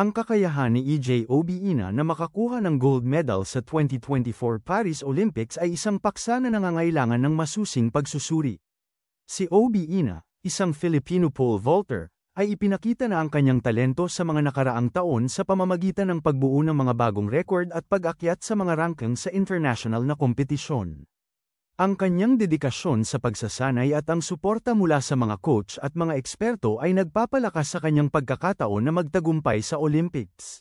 ang kakayahan ni EJ Obiina e na makakuha ng gold medal sa 2024 Paris Olympics ay isang paksa na nangangailangan ng masusing pagsusuri. Si Obiina, e isang Filipino pole vaulter, ay ipinakita na ang kanyang talento sa mga nakaraang taon sa pamamagitan ng pagbuo ng mga bagong record at pag-akyat sa mga ranking sa international na kompetisyon. Ang kanyang dedikasyon sa pagsasanay at ang suporta mula sa mga coach at mga eksperto ay nagpapalakas sa kanyang pagkakataon na magtagumpay sa Olympics.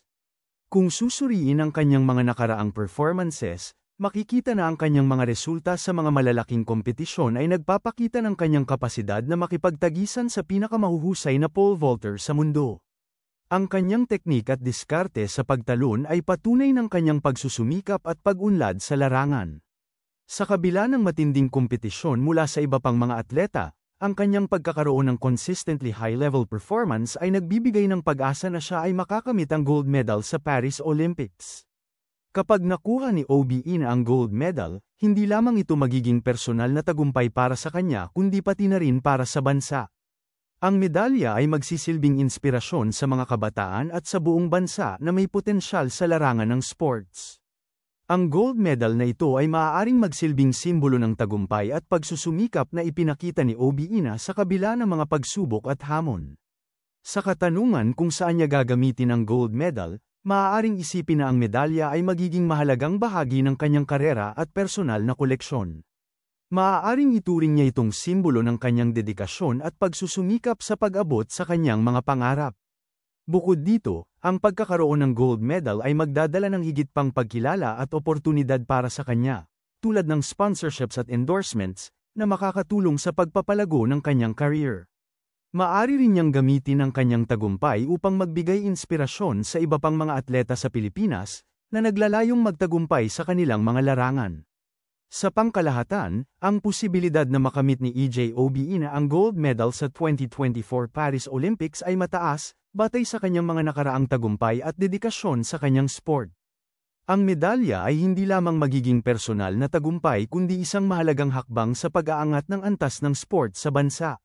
Kung susuriin ang kanyang mga nakaraang performances, makikita na ang kanyang mga resulta sa mga malalaking kompetisyon ay nagpapakita ng kanyang kapasidad na makipagtagisan sa pinakamahuhusay na pole vaulter sa mundo. Ang kanyang teknik at diskarte sa pagtalon ay patunay ng kanyang pagsusumikap at pagunlad sa larangan. Sa kabila ng matinding kompetisyon mula sa iba pang mga atleta, ang kanyang pagkakaroon ng consistently high-level performance ay nagbibigay ng pag-asa na siya ay makakamit ang gold medal sa Paris Olympics. Kapag nakuha ni OBE na ang gold medal, hindi lamang ito magiging personal na tagumpay para sa kanya kundi pati na rin para sa bansa. Ang medalya ay magsisilbing inspirasyon sa mga kabataan at sa buong bansa na may potensyal sa larangan ng sports. Ang gold medal na ito ay maaaring magsilbing simbolo ng tagumpay at pagsusumikap na ipinakita ni Obi sa kabila ng mga pagsubok at hamon. Sa katanungan kung saan niya gagamitin ang gold medal, maaaring isipin na ang medalya ay magiging mahalagang bahagi ng kanyang karera at personal na koleksyon. Maaaring ituring niya itong simbolo ng kanyang dedikasyon at pagsusumikap sa pag-abot sa kanyang mga pangarap. Bukod dito, ang pagkakaroon ng gold medal ay magdadala ng higit pang pagkilala at oportunidad para sa kanya, tulad ng sponsorships at endorsements, na makakatulong sa pagpapalago ng kanyang career. Maari rin niyang gamitin ang kanyang tagumpay upang magbigay inspirasyon sa iba pang mga atleta sa Pilipinas na naglalayong magtagumpay sa kanilang mga larangan. Sa pangkalahatan, ang posibilidad na makamit ni EJ Obi na ang gold medal sa 2024 Paris Olympics ay mataas batay sa kanyang mga nakaraang tagumpay at dedikasyon sa kanyang sport. Ang medalya ay hindi lamang magiging personal na tagumpay kundi isang mahalagang hakbang sa pag-aangat ng antas ng sport sa bansa.